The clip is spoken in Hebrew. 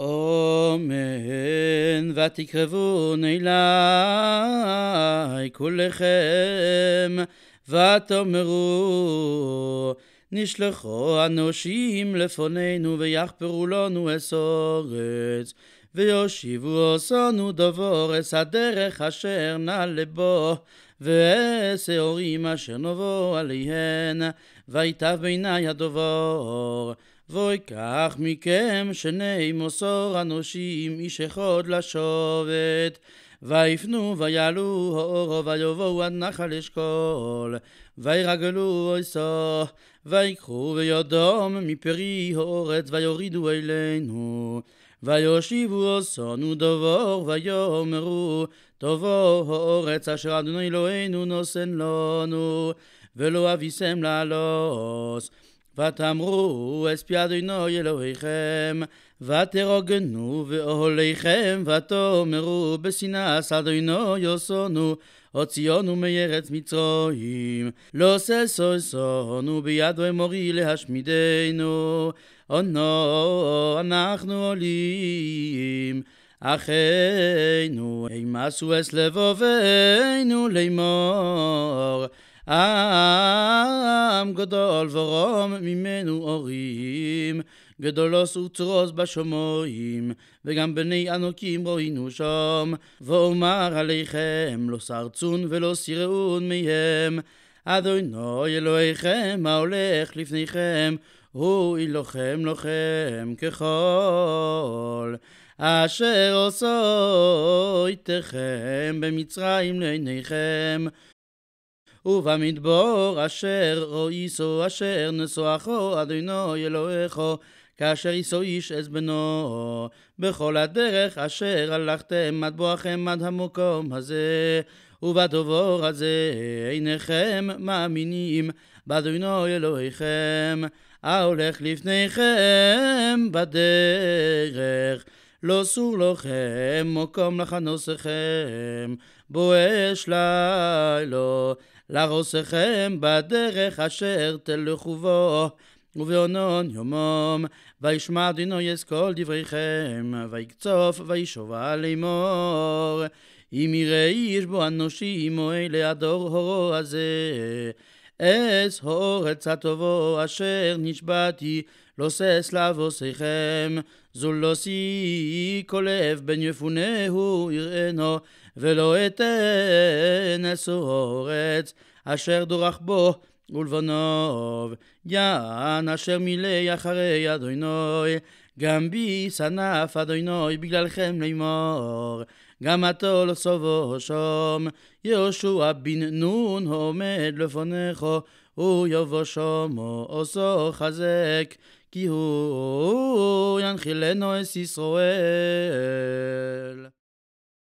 אמן ותקרבו אלי כולכם ותאמרו נשלחו אנושים לפנינו ויחפרו לנו אס אורץ, ויושיבו עשנו דבור אס הדרך אשר לבו, ואס אורים אשר נבוא עליהן ויטב בעיני הדבור ויקח מכם שני מוסור אנושים, איש אחד לשבת. ויפנו ויעלו האורו ויבואו עד נחל אשכול, וירגלו עשו, ויקחו וידם מפרי האורץ ויורידו אלינו. ויושיבו עושנו דבור ויאמרו טובו האורץ אשר אדוני אלוהינו נושן לנו ולא אביסם לעלוס ותאמרו אספי פי אדוני אלוהיכם, ותרוגנו ואוהליכם, ותאמרו בשנאס אדוני יוסונו, הוציאונו מארץ מצרים. לא ששונו ביד אמורי להשמידנו, עונו אנחנו עולים. אחינו, אימסו אס לבובנו לאמור. עם גדול ורום ממנו אורים, גדולוס וצרוס בשומויים, וגם בני ענוקים רואינו שם, ואומר עליכם לא סרצון ולא סרעון מהם, אדוני אלוהיכם ההולך לפניכם, הוא הילוחם לוחם ככל. אשר עושו איתכם במצרים לעיניכם, ובמדבור אשר רואיסו אשר נשואחו אדינו אלוהיכו כאשר יישא איש עז בנו בכל הדרך אשר הלכתם עד בואכם עד המקום הזה ובדובור הזה עיניכם מאמינים באדונו אלוהיכם ההולך לפניכם בדרך לא סור לכם מקום לחנוסכם בואש לילה להרוסכם בדרך אשר תלכו בו. ובעונון יומום, וישמע דינו יסכל דבריכם, ויקצוף וישובה לאמור. אם יראה איש בו אנושי, מועל אלה הדור הורו הזה. אס הורץ הטובו אשר נשבעתי, לא שש לבוסיכם. זול לא שיא כל לב בן יפונהו יראנו, ולא אתן אס הורץ אשר דורך בו ולבנוב. יען אשר מילא אחרי אדוני. גם בי שנף אדוני בגללכם לאמור, גם התול סובו שום, יהושע בן נון עומד לפונכו, ויבוא שומו עושו חזק, כי הוא ינחילנו את ישראל.